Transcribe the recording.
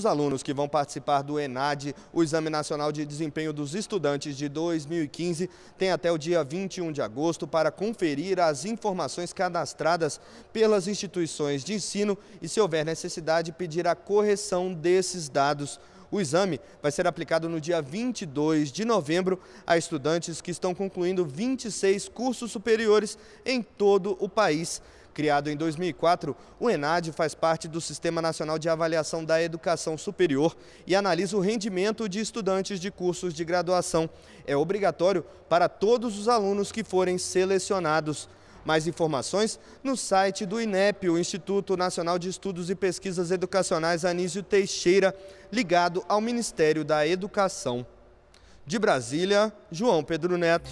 os alunos que vão participar do ENAD, o Exame Nacional de Desempenho dos Estudantes de 2015, têm até o dia 21 de agosto para conferir as informações cadastradas pelas instituições de ensino e, se houver necessidade, pedir a correção desses dados. O exame vai ser aplicado no dia 22 de novembro a estudantes que estão concluindo 26 cursos superiores em todo o país. Criado em 2004, o ENAD faz parte do Sistema Nacional de Avaliação da Educação Superior e analisa o rendimento de estudantes de cursos de graduação. É obrigatório para todos os alunos que forem selecionados. Mais informações no site do INEP, o Instituto Nacional de Estudos e Pesquisas Educacionais Anísio Teixeira, ligado ao Ministério da Educação. De Brasília, João Pedro Neto.